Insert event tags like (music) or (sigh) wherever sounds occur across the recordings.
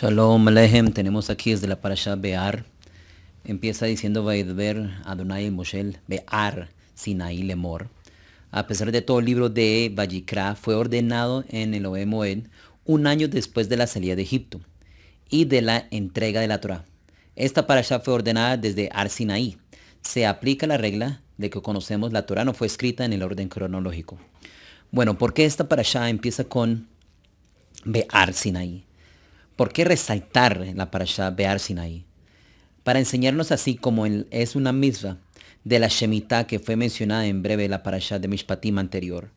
Shalom Alejem, tenemos aquí desde la parasha Bear. Empieza diciendo Vaidver Adonai Moshel Bear Sinaí Lemor. A pesar de todo, el libro de Bayikra fue ordenado en el Oemoed un año después de la salida de Egipto y de la entrega de la Torah. Esta parasha fue ordenada desde Ar Sinaí Se aplica la regla de que conocemos la Torah no fue escrita en el orden cronológico. Bueno, ¿por qué esta parasha empieza con Bear Sinaí ¿Por qué resaltar la parasha Bear Sinaí? Para enseñarnos así como es una misma de la Shemitah que fue mencionada en breve la parasha de Mishpatim anterior,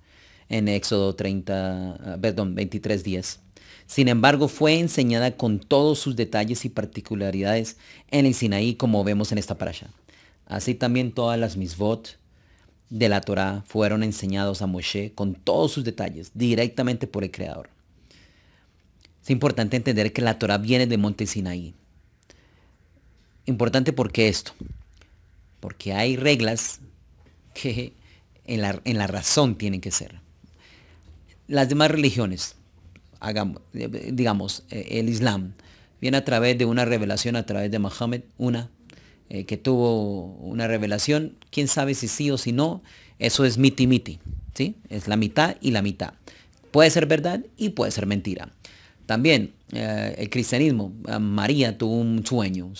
en Éxodo 30, ah, perdón, 23 Sin embargo, fue enseñada con todos sus detalles y particularidades en el Sinaí, como vemos en esta parasha. Así también todas las misvot de la Torah fueron enseñados a Moshe con todos sus detalles, directamente por el Creador. Es importante entender que la Torah viene de Monte Sinaí. Importante porque esto, porque hay reglas que en la, razón tienen que ser. Las demás religiones, hagamos, digamos, eh, el Islam, viene a través de una revelación, a través de Mohammed, una, eh, que tuvo una revelación, quién sabe si sí o si no, eso es miti miti, ¿sí? Es la mitad y la mitad. Puede ser verdad y puede ser mentira. También eh, el cristianismo, María tuvo un sueño,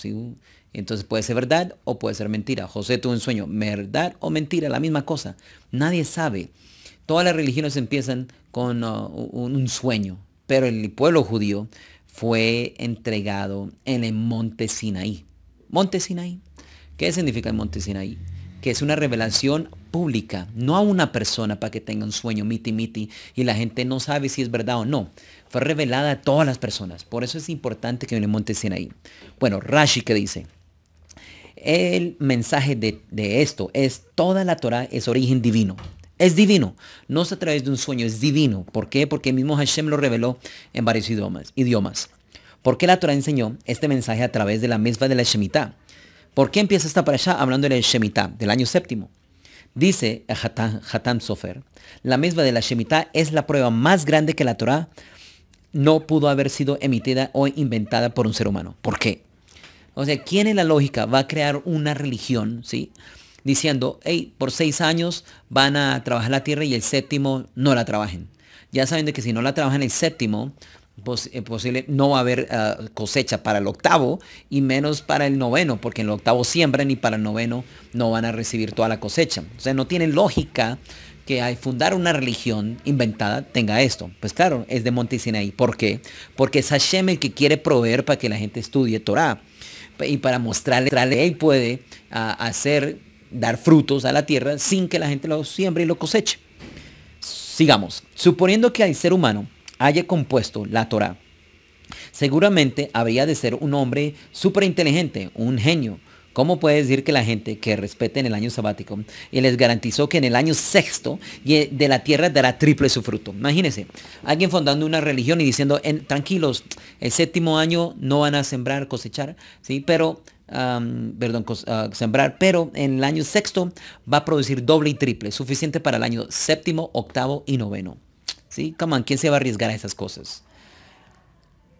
Entonces puede ser verdad o puede ser mentira. José tuvo un sueño, verdad o mentira, la misma cosa. Nadie sabe. Todas las religiones empiezan con ah, un, un sueño, pero el pueblo judío fue entregado en el monte Sinaí. Monte Sinaí. ¿Qué significa el monte Sinaí? que es una revelación pública, no a una persona para que tenga un sueño miti miti y la gente no sabe si es verdad o no. Fue revelada a todas las personas. Por eso es importante que le montes ahí. Bueno, Rashi que dice, el mensaje de, esto es toda la Torah es origen divino. Es divino. No es a través de un sueño, es divino. ¿Por qué? Porque mismo Hashem lo reveló en varios idiomas. idiomas. ¿Por qué la Torah enseñó este mensaje a través de la misma de la Shemitah? ¿Por qué empieza esta para allá hablando de la Shemitah, del año séptimo? Dice Hatán Sofer, la misma de la Shemitah es la prueba más grande que la Torah no pudo haber sido emitida o inventada por un ser humano. ¿Por qué? O sea, ¿quién en la lógica va a crear una religión, sí? Diciendo, hey, por seis años van a trabajar la tierra y el séptimo no la trabajen. Ya saben de que si no la trabajan el séptimo, eh, posible, no va a haber ah, cosecha para el octavo y menos para el noveno, porque en el octavo siembran y para el noveno no van a recibir toda la cosecha. O sea, no tiene lógica que al fundar una religión inventada tenga esto. Pues claro, es de Monte ¿Por qué? Porque es Hashem el que quiere proveer para que la gente estudie Torah y para mostrarle que ley puede ah, hacer, dar frutos a la tierra sin que la gente lo siembre y lo coseche. Sigamos. Suponiendo que hay ser humano haya compuesto la Torá. Seguramente habría de ser un hombre súper inteligente, un genio. ¿Cómo puede decir que la gente que respete en el año sabático y les garantizó que en el año sexto de la tierra dará triple su fruto? Imagínense, alguien fundando una religión y diciendo, tranquilos, el séptimo año no van a sembrar, cosechar, ¿sí? Pero perdón, ah, sembrar, pero en el año sexto va a producir doble y triple, suficiente para el año séptimo, octavo y noveno. ¿Sí? Come ¿quién se va a arriesgar a esas cosas?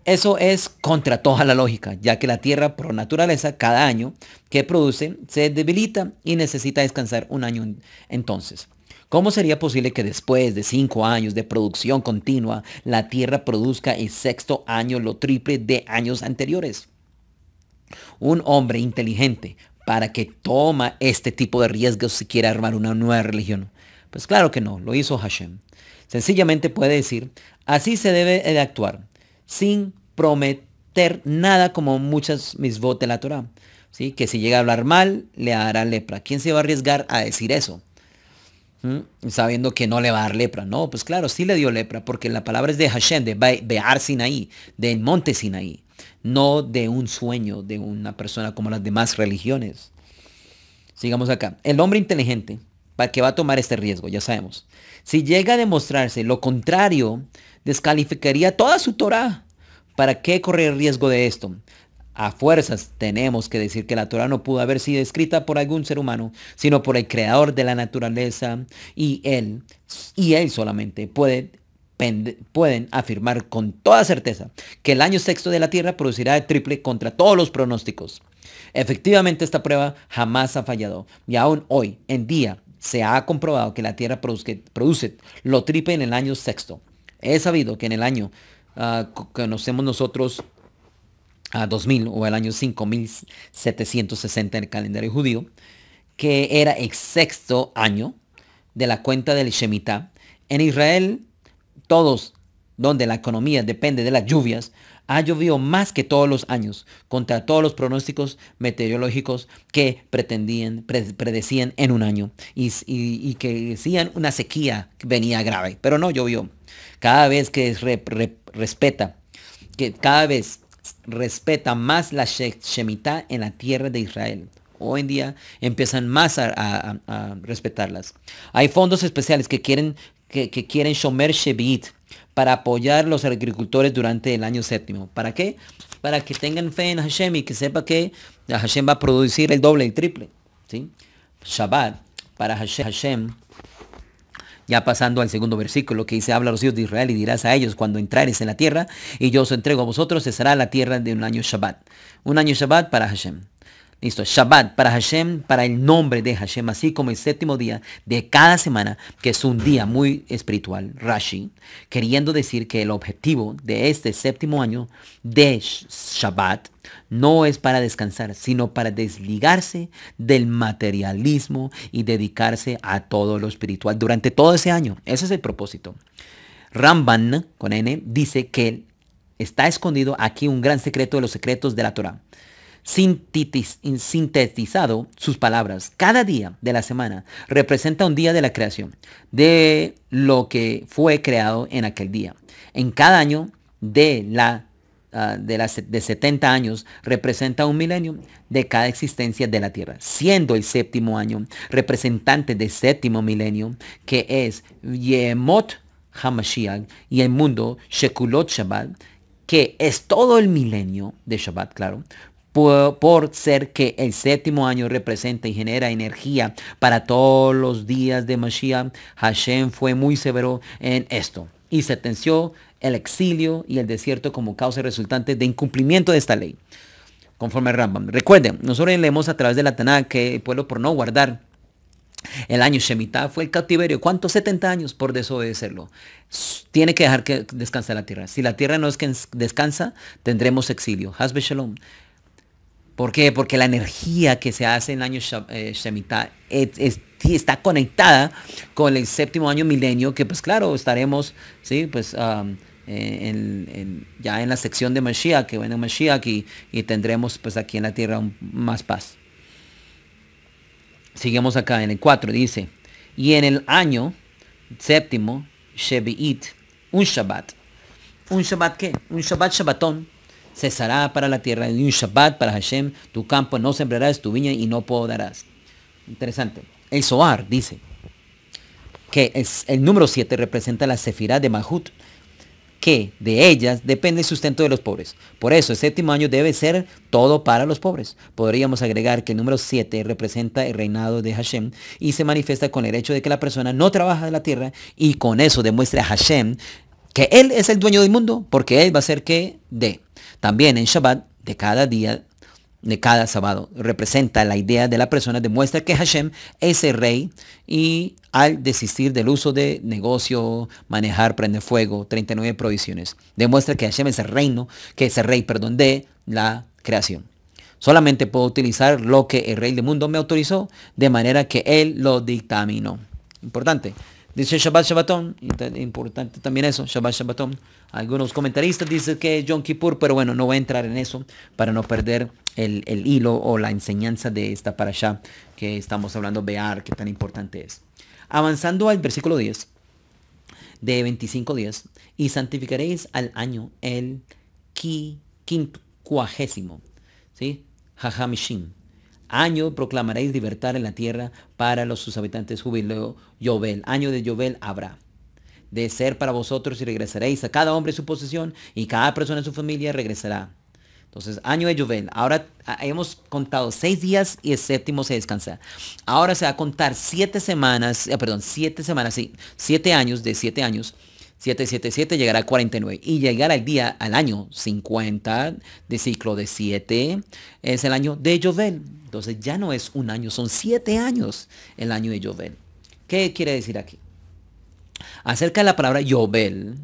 Eso es contra toda la lógica, ya que la Tierra por naturaleza cada año que produce se debilita y necesita descansar un año entonces. ¿Cómo sería posible que después de cinco años de producción continua, la Tierra produzca el sexto año lo triple de años anteriores? Un hombre inteligente, ¿para que toma este tipo de riesgos si quiere armar una nueva religión? Pues claro que no, lo hizo Hashem. Sencillamente puede decir, así se debe de actuar, sin prometer nada como muchas mis de la Torah. ¿sí? Que si llega a hablar mal, le hará lepra. ¿Quién se va a arriesgar a decir eso? ¿Mm? Sabiendo que no le va a dar lepra. No, pues claro, sí le dio lepra, porque la palabra es de Hashem, de Be'ar Sinaí, del monte Sinaí, no de un sueño de una persona como las demás religiones. Sigamos acá. El hombre inteligente para que va a tomar este riesgo, ya sabemos. Si llega a demostrarse lo contrario, descalificaría toda su Torah. ¿Para qué correr riesgo de esto? A fuerzas tenemos que decir que la Torah no pudo haber sido escrita por algún ser humano, sino por el creador de la naturaleza y él, y él solamente puede pueden afirmar con toda certeza que el año sexto de la Tierra producirá el triple contra todos los pronósticos. Efectivamente, esta prueba jamás ha fallado y aún hoy en día se ha comprobado que la tierra produce, lo tripe en el año sexto. He sabido que en el año que ah, conocemos nosotros a 2000 o el año 5760 en el calendario judío, que era el sexto año de la cuenta del Shemitah. En Israel, todos donde la economía depende de las lluvias, ha ah, llovido más que todos los años, contra todos los pronósticos meteorológicos que pretendían, predecían en un año y, que decían una sequía venía grave, pero no llovió. Cada vez que respeta, que cada vez respeta más la shemita en la tierra de Israel. Hoy en día empiezan más a, respetarlas. Hay fondos especiales que quieren que, que, quieren Shomer Shevit, para apoyar los agricultores durante el año séptimo. ¿Para qué? Para que tengan fe en Hashem y que sepa que Hashem va a producir el doble, el triple. ¿sí? Shabbat, para Hashem, ya pasando al segundo versículo que dice, habla a los hijos de Israel y dirás a ellos, cuando entrares en la tierra y yo os entrego a vosotros, será la tierra de un año Shabbat. Un año Shabbat para Hashem. Listo, Shabbat para Hashem, para el nombre de Hashem, así como el séptimo día de cada semana, que es un día muy espiritual, Rashi, queriendo decir que el objetivo de este séptimo año de Shabbat no es para descansar, sino para desligarse del materialismo y dedicarse a todo lo espiritual durante todo ese año. Ese es el propósito. Ramban, con N, dice que está escondido aquí un gran secreto de los secretos de la Torah sintetizado sus palabras. Cada día de la semana representa un día de la creación, de lo que fue creado en aquel día. En cada año de la ah, de, las, de 70 años representa un milenio de cada existencia de la Tierra, siendo el séptimo año representante del séptimo milenio, que es Yemot Hamashiach y el mundo Shekulot Shabbat, que es todo el milenio de Shabbat, claro, por, ser que el séptimo año representa y genera energía para todos los días de Mashiach, Hashem fue muy severo en esto y sentenció el exilio y el desierto como causa resultante de incumplimiento de esta ley, conforme Rambam. Recuerden, nosotros leemos a través de la Taná que el pueblo por no guardar el año Shemitah fue el cautiverio. ¿Cuántos 70 años por desobedecerlo? Tiene que dejar que descanse la tierra. Si la tierra no es que descansa, tendremos exilio. Hasbe Shalom. ¿Por qué? Porque la energía que se hace en el año eh, Shemitah está conectada con el séptimo año milenio, que pues claro, estaremos, sí, pues eh, ya en la sección de Mashiach, que bueno, Mashiach, y, tendremos pues aquí en la tierra más paz. Seguimos acá en el 4, dice, y en el año séptimo, Shevi'it, un Shabbat. ¿Un Shabbat qué? Un Shabbat Shabbatón cesará para la tierra, en un Shabbat para Hashem, tu campo no sembrarás, tu viña y no podarás. Interesante. El Soar dice que el número 7 representa la Sefirá de Mahut, que de ellas depende el sustento de los pobres. Por eso el séptimo año debe ser todo para los pobres. Podríamos agregar que el número 7 representa el reinado de Hashem y se manifiesta con el hecho de que la persona no trabaja de la tierra y con eso demuestra a Hashem que él es el dueño del mundo porque él va a ser que de también en Shabbat de cada día, de cada sábado, representa la idea de la persona, demuestra que Hashem es el rey y al desistir del uso de negocio, manejar, prender fuego, 39 provisiones, demuestra que Hashem es el reino, que es el rey, perdón, de la creación. Solamente puedo utilizar lo que el rey del mundo me autorizó, de manera que él lo dictaminó. Importante. Dice Shabbat Shabbaton, importante también eso, Shabbat Shabbaton. Algunos comentaristas dicen que es Yom Kippur, pero bueno, no voy a entrar en eso para no perder el, hilo o la enseñanza de esta parasha que estamos hablando, Bear, que tan importante es. Avanzando al versículo 10, de 25 días, y santificaréis al año el quinto, cuagésimo, ¿sí? Jajamishim, Año proclamaréis libertad en la tierra para los sus habitantes jubileo, Yobel. Año de Yobel habrá de ser para vosotros y regresaréis a cada hombre su posición y cada persona en su familia regresará. Entonces, año de yovel Ahora ah, hemos contado seis días y el séptimo se descansa. Ahora se va a contar siete semanas, eh, perdón, siete semanas, sí, siete años de siete años 777 llegará a 49 y llegará al día, al año 50 de ciclo de 7 es el año de Jovel. Entonces ya no es un año, son siete años el año de Jovel. ¿Qué quiere decir aquí? Acerca de la palabra Jovel,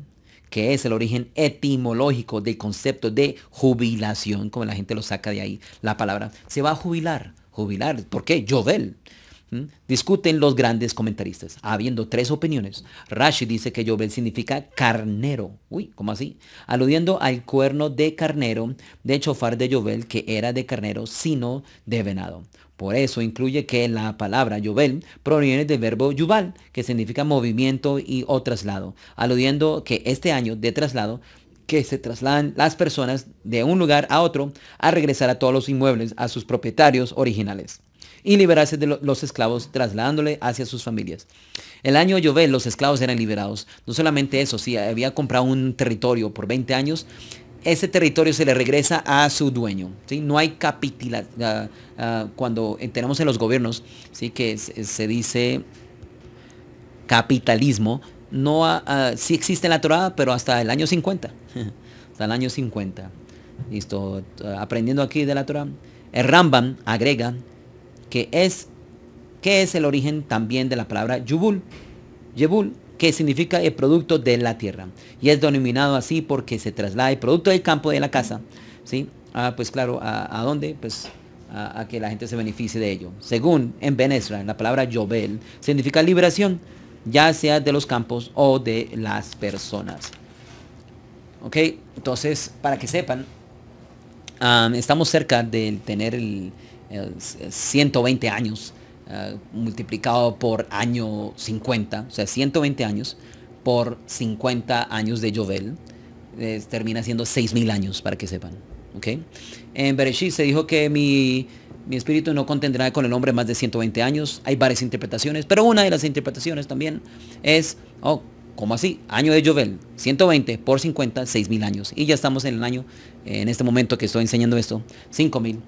que es el origen etimológico del concepto de jubilación, como la gente lo saca de ahí, la palabra, se va a jubilar, jubilar, ¿por qué? Jovel. Discuten los grandes comentaristas, habiendo tres opiniones. Rashi dice que Yobel significa carnero. Uy, ¿cómo así? Aludiendo al cuerno de carnero de chofar de Yobel, que era de carnero, sino de venado. Por eso incluye que la palabra Yobel proviene del verbo Yubal, que significa movimiento y o traslado, aludiendo que este año de traslado que se trasladan las personas de un lugar a otro a regresar a todos los inmuebles a sus propietarios originales y liberarse de los esclavos, trasladándole hacia sus familias. El año Yové los esclavos eran liberados. No solamente eso, si había comprado un territorio por 20 años, ese territorio se le regresa a su dueño. No hay capitula, ah, ah, cuando tenemos en los gobiernos, ¿sí? que se, dice capitalismo, no ah, sí existe en la Torah, pero hasta el año 50. (laughs) hasta el año 50. Listo, aprendiendo aquí de la Torah. El Rambam agrega que es, es el origen también de la palabra yubul, yebul, que significa el producto de la tierra. Y es denominado así porque se traslada el producto del campo de la casa, ¿sí? Ah, pues claro, ¿a, dónde? Pues a, que la gente se beneficie de ello. Según en Venezuela, la palabra yobel significa liberación, ya sea de los campos o de las personas. ¿Ok? Entonces, para que sepan, ah, estamos cerca de tener el, 120 eh, años eh, multiplicado por año 50, o sea, 120 años por 50 años de Jovel, termina siendo 6.000 años, para que sepan. ¿okay? En Bereshit se dijo que mi, mi espíritu no contendrá con el hombre más de 120 años. Hay varias interpretaciones, pero una de las interpretaciones también es, oh, ¿Cómo así? Año de Jovel, 120 por 50, 6.000 años. Y ya estamos en el año, en este momento que estoy enseñando esto, 5.000.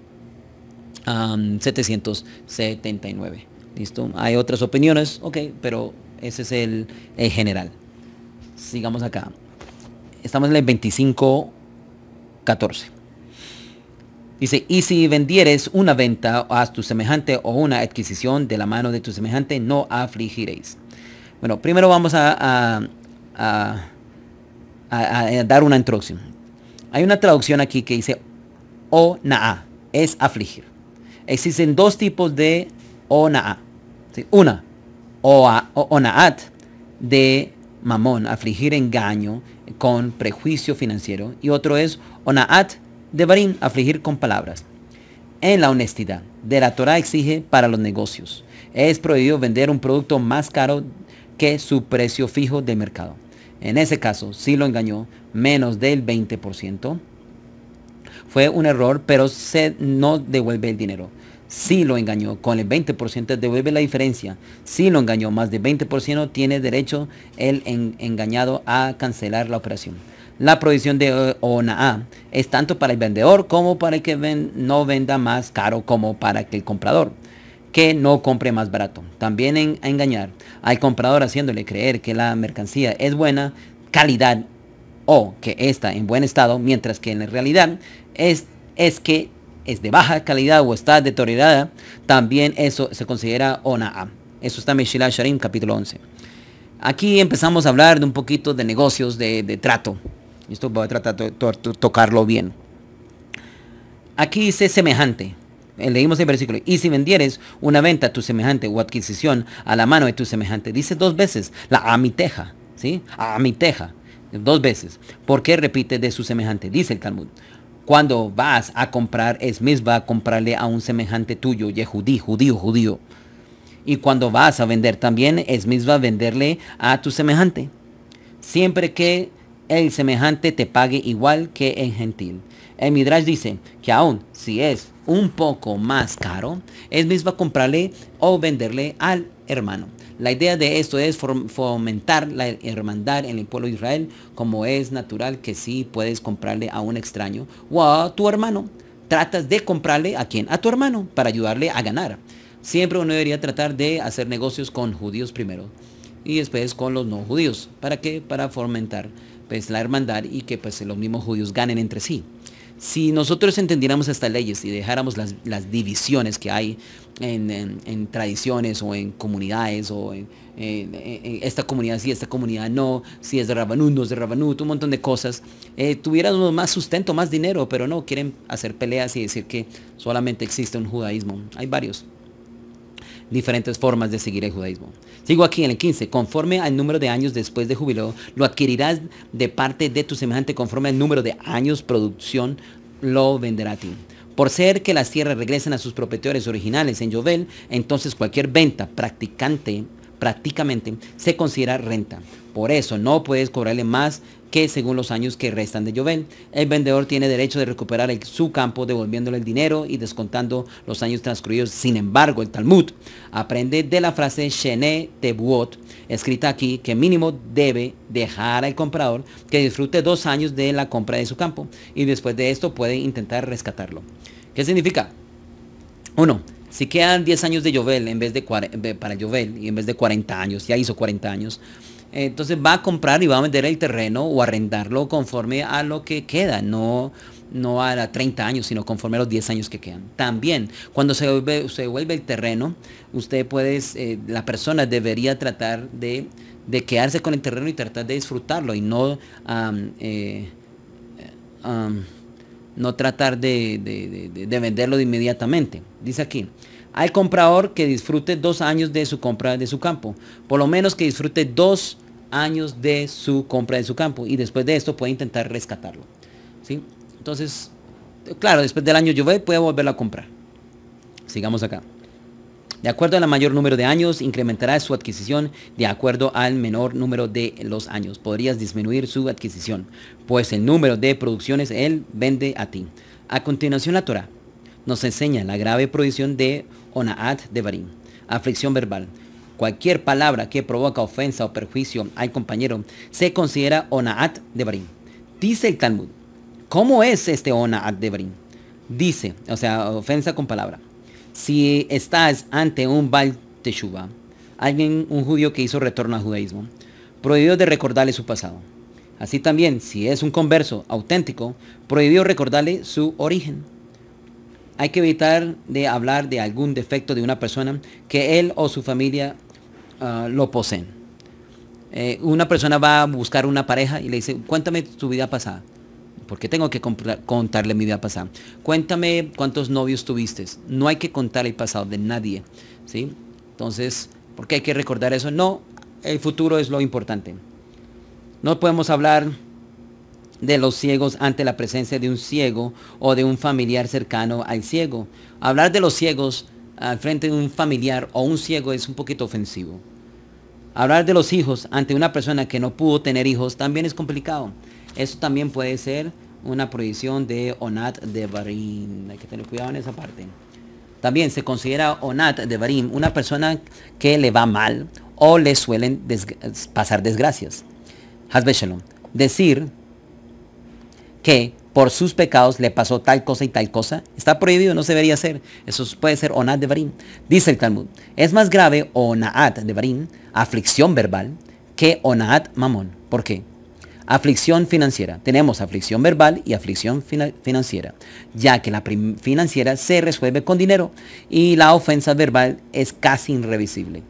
779. ¿Listo? Hay otras opiniones, ok, pero ese es el, general. Sigamos acá. Estamos en el 2514. Dice, y si vendieres una venta a tu semejante o una adquisición de la mano de tu semejante, no afligiréis. Bueno, primero vamos a, a, a dar una introducción. Hay una traducción aquí que dice, o naa, es afligir existen dos tipos de ona. Una, onaat de mamón, afligir engaño con prejuicio financiero. Y otro es onaat de barín, afligir con palabras. En la honestidad, de la Torah exige para los negocios. Es prohibido vender un producto más caro que su precio fijo de mercado. En ese caso, si lo engañó, menos del 20%. Fue un error, pero se no devuelve el dinero. Si lo engañó, con el 20% devuelve la diferencia. Si lo engañó, más de 20% tiene derecho el engañado a cancelar la operación. La prohibición de ONA es tanto para el vendedor como para el que no venda más caro como para que el comprador que no compre más barato. También a engañar al comprador haciéndole creer que la mercancía es buena calidad o que está en buen estado, mientras que en realidad es, es que es de baja calidad o está deteriorada, también eso se considera a Eso está en Mishilah Sharim capítulo 11. Aquí empezamos a hablar de un poquito de negocios, de, de trato. Esto voy a tratar de tocarlo bien. Aquí dice semejante. Eh, leímos el versículo. Y si vendieres una venta a tu semejante o adquisición a la mano de tu semejante. Dice dos veces la amiteja. ¿Sí? Amiteja dos veces. ¿Por qué repite de su semejante? Dice el Talmud. Cuando vas a comprar es misma a comprarle a un semejante tuyo, judí, judío, judío. Y cuando vas a vender también es misma venderle a tu semejante. Siempre que el semejante te pague igual que el gentil. El Midrash dice que aún si es un poco más caro, es misma comprarle o venderle al hermano. La idea de esto es fomentar la hermandad en el pueblo de Israel, como es natural que sí puedes comprarle a un extraño o a tu hermano. Tratas de comprarle a quien? A tu hermano, para ayudarle a ganar. Siempre uno debería tratar de hacer negocios con judíos primero y después con los no judíos. ¿Para qué? Para fomentar pues, la hermandad y que pues, los mismos judíos ganen entre sí. Si nosotros entendiéramos estas leyes y dejáramos las, las divisiones que hay en, tradiciones o en comunidades o en, esta comunidad sí, esta comunidad no, si es de Rabanú, no es de Rabanut, un montón de cosas, eh, más sustento, más dinero, pero no, quieren hacer peleas y decir que solamente existe un judaísmo. Hay varios diferentes formas de seguir el judaísmo. Sigo aquí en el 15. Conforme al número de años después de jubileo, lo adquirirás de parte de tu semejante. Conforme al número de años producción, lo venderá a ti. Por ser que las tierras regresen a sus propietarios originales en Jovel, entonces cualquier venta practicante prácticamente se considera renta. Por eso no puedes cobrarle más que según los años que restan de Joven. El vendedor tiene derecho de recuperar su campo devolviéndole el dinero y descontando los años transcurridos. Sin embargo, el Talmud aprende de la frase Shene Tebuot, escrita aquí, que mínimo debe dejar al comprador que disfrute dos años de la compra de su campo y después de esto puede intentar rescatarlo. ¿Qué significa? Uno, si quedan 10 años de Jovel en vez de para Jovel y en vez de 40 años, ya hizo 40 años, entonces va a comprar y va a vender el terreno o arrendarlo conforme a lo que queda, no, no a 30 años, sino conforme a los 10 años que quedan. También, cuando se vuelve, se vuelve el terreno, usted puede, eh, la persona debería tratar de, quedarse con el terreno y tratar de disfrutarlo y no, eh, no tratar de, de, de venderlo inmediatamente. Dice aquí, al comprador que disfrute dos años de su compra de su campo, por lo menos que disfrute dos años de su compra de su campo y después de esto puede intentar rescatarlo. ¿sí? Entonces, claro, después del año llueve puede volverlo a comprar. Sigamos acá. De acuerdo al mayor número de años, incrementará su adquisición de acuerdo al menor número de los años. Podrías disminuir su adquisición, pues el número de producciones él vende a ti. A continuación, la Torah nos enseña la grave prohibición de Onaat de Barim, aflicción verbal, Cualquier palabra que provoca ofensa o perjuicio al compañero se considera onaat de brin Dice el Talmud, ¿cómo es este onaat de brin Dice, o sea, ofensa con palabra. Si estás ante un bal teshuva, alguien, un judío que hizo retorno al judaísmo, prohibido de recordarle su pasado. Así también, si es un converso auténtico, prohibido recordarle su origen. Hay que evitar de hablar de algún defecto de una persona que él o su familia Ah, lo poseen. Eh, una persona va a buscar una pareja y le dice, cuéntame tu vida pasada. porque tengo que contarle mi vida pasada? Cuéntame cuántos novios tuviste. No hay que contar el pasado de nadie. ¿sí? Entonces, porque hay que recordar eso? No, el futuro es lo importante. No podemos hablar de los ciegos ante la presencia de un ciego o de un familiar cercano al ciego. Hablar de los ciegos al frente de un familiar o un ciego es un poquito ofensivo. Hablar de los hijos ante una persona que no pudo tener hijos también es complicado. Eso también puede ser una prohibición de Onat de Barim. Hay que tener cuidado en esa parte. También se considera Onat de Barim una persona que le va mal o le suelen pasar desgracias. Shalom. Decir que por sus pecados le pasó tal cosa y tal cosa, está prohibido, no se debería hacer. Eso puede ser onat de barín. Dice el Talmud, es más grave onat de barín, aflicción verbal, que onat mamón. ¿Por qué? Aflicción financiera. Tenemos aflicción verbal y aflicción financiera, ya que la financiera se resuelve con dinero y la ofensa verbal es casi irrevisible.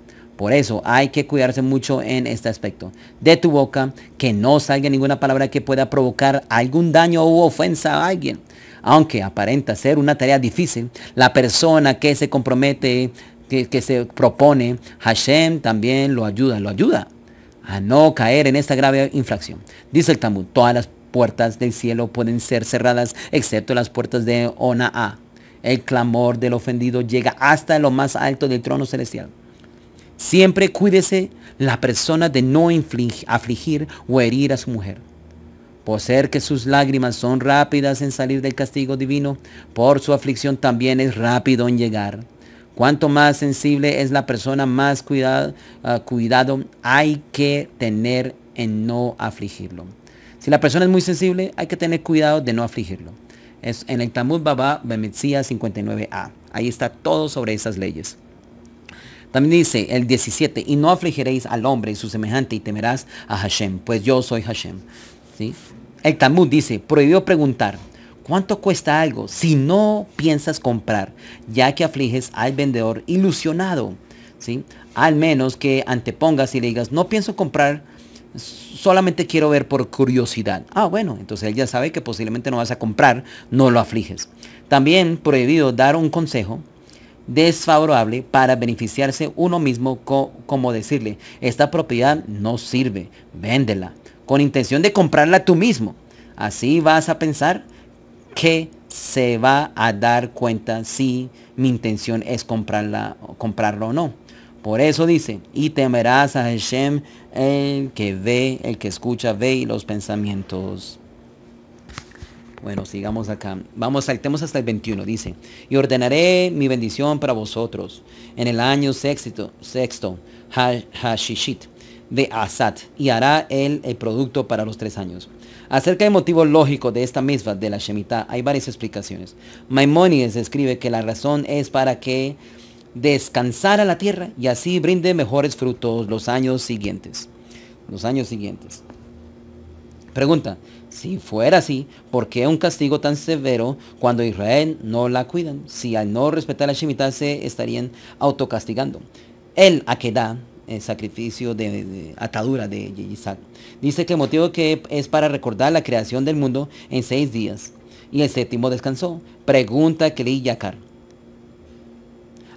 Por eso hay que cuidarse mucho en este aspecto. De tu boca, que no salga ninguna palabra que pueda provocar algún daño u ofensa a alguien. Aunque aparenta ser una tarea difícil, la persona que se compromete, que, se propone, Hashem también lo ayuda, lo ayuda a no caer en esta grave infracción. Dice el Talmud, todas las puertas del cielo pueden ser cerradas excepto las puertas de a El clamor del ofendido llega hasta lo más alto del trono celestial. Siempre cuídese la persona de no afligir o herir a su mujer. Por ser que sus lágrimas son rápidas en salir del castigo divino, por su aflicción también es rápido en llegar. Cuanto más sensible es la persona, más ah, cuidado, hay que tener en no afligirlo. Si la persona es muy sensible, hay que tener cuidado de no afligirlo. Es en el Talmud Baba Bemetzia 59a. Ahí está todo sobre esas leyes. También dice el 17, y no afligiréis al hombre y su semejante y temerás a Hashem, pues yo soy Hashem. El Talmud dice, prohibió preguntar, ¿cuánto cuesta algo si no piensas comprar, ya que afliges al vendedor ilusionado? ¿Sí? Al menos que antepongas y le digas, no pienso comprar, solamente quiero ver por curiosidad. Ah, bueno, entonces él ya sabe que posiblemente no vas a comprar, no lo afliges. También prohibido dar un consejo desfavorable para beneficiarse uno mismo como decirle, esta propiedad no sirve, véndela, con intención de comprarla tú mismo. Así vas a pensar que se va a dar cuenta si mi intención es comprarla, comprarlo o no. Por eso dice, y temerás a Hashem, el que ve, el que escucha, ve y los pensamientos bueno, sigamos acá. Vamos, saltemos hasta el 21. Dice, y ordenaré mi bendición para vosotros en el año sexto, sexto Hashishit de Asat, y hará él el producto para los tres años. Acerca del motivo lógico de esta misma de la Shemitah, hay varias explicaciones. Maimonides escribe que la razón es para que descansara la tierra y así brinde mejores frutos los años siguientes. Los años siguientes. Pregunta, si fuera así, ¿por qué un castigo tan severo cuando Israel no la cuidan? Si al no respetar la Shemitah se estarían autocastigando. El da el sacrificio de, atadura de Isaac, dice que el motivo que es para recordar la creación del mundo en seis días. Y el séptimo descansó. Pregunta Kli Yakar.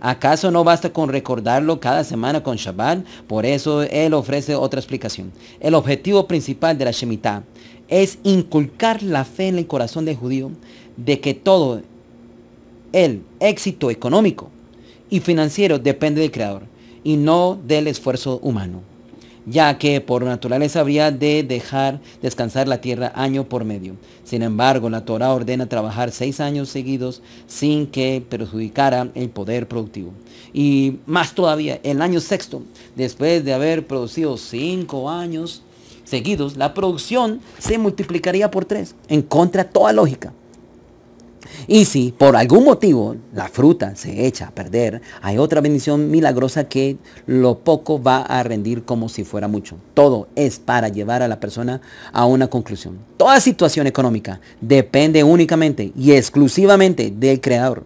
¿Acaso no basta con recordarlo cada semana con Shabbat? Por eso él ofrece otra explicación. El objetivo principal de la Shemitah es inculcar la fe en el corazón del judío de que todo el éxito económico y financiero depende del Creador y no del esfuerzo humano ya que por naturaleza habría de dejar descansar la tierra año por medio. Sin embargo, la Torah ordena trabajar seis años seguidos sin que perjudicara el poder productivo. Y más todavía, el año sexto, después de haber producido cinco años seguidos, la producción se multiplicaría por tres, en contra de toda lógica. Y si por algún motivo la fruta se echa a perder, hay otra bendición milagrosa que lo poco va a rendir como si fuera mucho. Todo es para llevar a la persona a una conclusión. Toda situación económica depende únicamente y exclusivamente del Creador.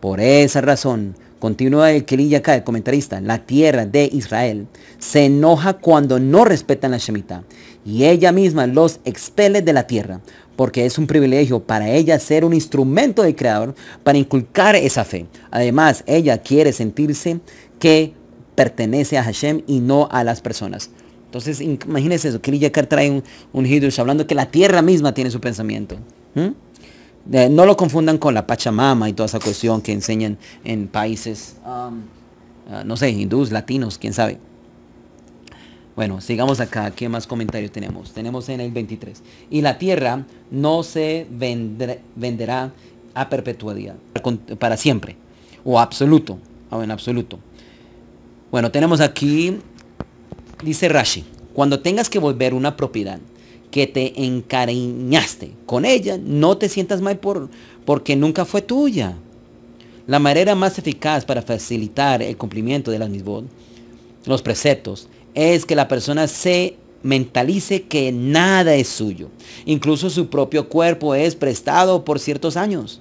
Por esa razón, continúa el acá el comentarista, la tierra de Israel se enoja cuando no respetan la Shemitah y ella misma los expele de la tierra porque es un privilegio para ella ser un instrumento del Creador para inculcar esa fe. Además, ella quiere sentirse que pertenece a Hashem y no a las personas. Entonces, imagínense eso, Kelly Yakar trae un, un hablando que la tierra misma tiene su pensamiento. no lo confundan con la Pachamama y toda esa cuestión que enseñan en países, um, ah, no sé, hindús, latinos, quién sabe. Bueno, sigamos acá. ¿Qué más comentarios tenemos? Tenemos en el 23. Y la tierra no se venderá a perpetuidad, para siempre, o absoluto, o en absoluto. Bueno, tenemos aquí, dice Rashi, cuando tengas que volver una propiedad que te encariñaste con ella, no te sientas mal por, porque nunca fue tuya. La manera más eficaz para facilitar el cumplimiento de las misbod, los preceptos, es que la persona se mentalice que nada es suyo. Incluso su propio cuerpo es prestado por ciertos años.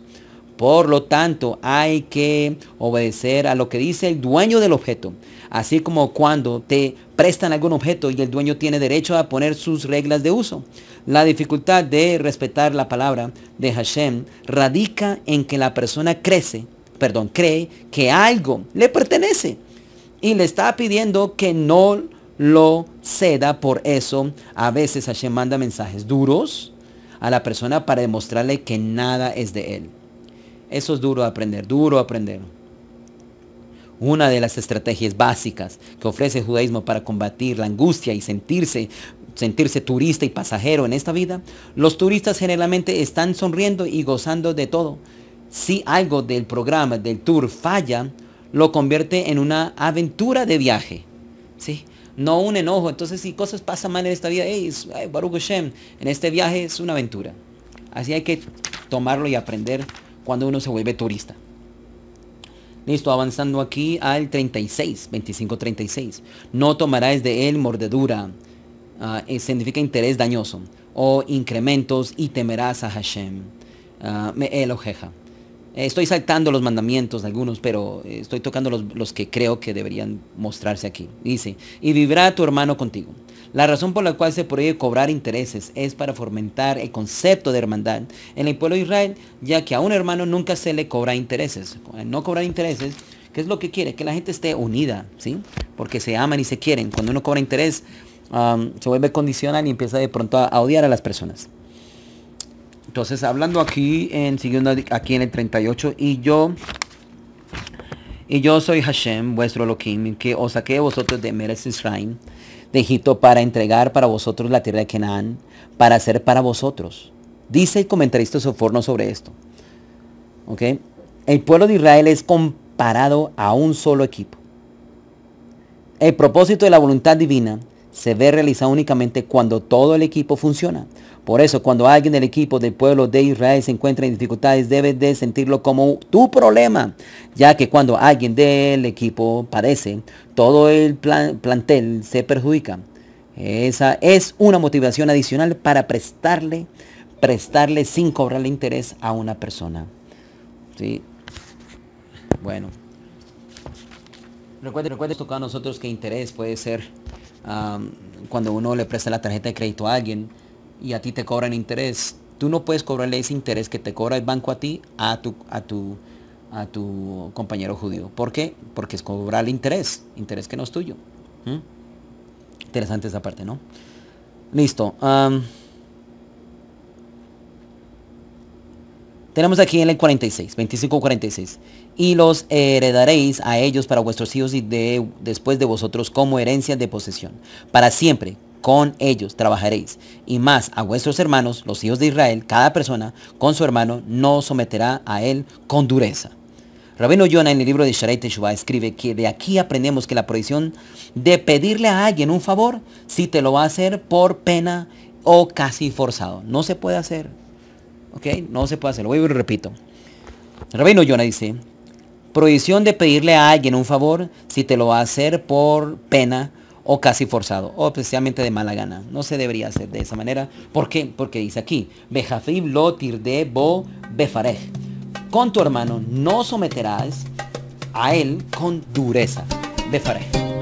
Por lo tanto, hay que obedecer a lo que dice el dueño del objeto. Así como cuando te prestan algún objeto y el dueño tiene derecho a poner sus reglas de uso. La dificultad de respetar la palabra de Hashem radica en que la persona crece, perdón, cree que algo le pertenece y le está pidiendo que no lo ceda. Por eso a veces Hashem manda mensajes duros a la persona para demostrarle que nada es de él. Eso es duro aprender, duro aprender. Una de las estrategias básicas que ofrece el judaísmo para combatir la angustia y sentirse, sentirse turista y pasajero en esta vida, los turistas generalmente están sonriendo y gozando de todo. Si algo del programa, del tour falla, lo convierte en una aventura de viaje. ¿sí? no un enojo. Entonces si cosas pasan mal en esta vida, es, Baruch Hashem, en este viaje es una aventura. Así hay que tomarlo y aprender cuando uno se vuelve turista. Listo, avanzando aquí al 36, 25, 36. No tomarás de él mordedura. Ah, eh, significa interés dañoso. O incrementos y temerás a Hashem. Ah, me el ojeja. Estoy saltando los mandamientos de algunos, pero eh, estoy tocando los, que creo que deberían mostrarse aquí. Dice, y vivirá tu hermano contigo. La razón por la cual se prohíbe cobrar intereses es para fomentar el concepto de hermandad en el pueblo de Israel, ya que a un hermano nunca se le cobra intereses. No cobrar intereses, ¿qué es lo que quiere? Que la gente esté unida, ¿sí? Porque se aman y se quieren. Cuando uno cobra interés, se vuelve condicional y empieza de pronto a odiar a las personas. Entonces, hablando aquí en siguiendo aquí en el 38 y yo y yo soy Hashem, vuestro Elohim, que os saqué vosotros de Meres Israel, de Egipto, para entregar para vosotros la tierra de Canaán, para hacer para vosotros. Dice el comentarista Soforno sobre esto. El pueblo de Israel es comparado a un solo equipo. El propósito de la voluntad divina se ve realizado únicamente cuando todo el equipo funciona. Por eso, cuando alguien del equipo del pueblo de Israel se encuentra en dificultades, debes de sentirlo como tu problema, ya que cuando alguien del equipo padece, todo el plantel se perjudica. Esa es una motivación adicional para prestarle, prestarle sin cobrarle interés a una persona. ¿Sí? Bueno. Recuerde, recuerde tocar a nosotros que interés puede ser cuando uno le presta la tarjeta de crédito a alguien y a ti te cobran interés, tú no puedes cobrarle ese interés que te cobra el banco a ti, a tu, a tu, a tu compañero judío. ¿Por qué? Porque es cobrarle interés, interés que no es tuyo. ¿Mm? Interesante esa parte, ¿no? Listo. Tenemos aquí en el 46, e 25-46. Y los heredaréis a ellos para vuestros hijos y después de vosotros como herencia de posesión. Para siempre con ellos trabajaréis. Y más a vuestros hermanos, los hijos de Israel, cada persona con su hermano no someterá a él con dureza. Rabino Yona en el libro de Sharet Teshuvah escribe que de aquí aprendemos que la prohibición de pedirle a alguien un favor, si te lo va a hacer por pena o casi forzado. No se puede hacer. ¿Ok? No se puede hacer. Lo voy a repito. rabino Yona dice, prohibición de pedirle a alguien un favor si te lo va a hacer por pena o casi forzado, o especialmente de mala gana. No se debería hacer de esa manera. ¿Por qué? Porque dice aquí, Bejafib lo tirde bo befarej. Con tu hermano no someterás a él con dureza. Befarej.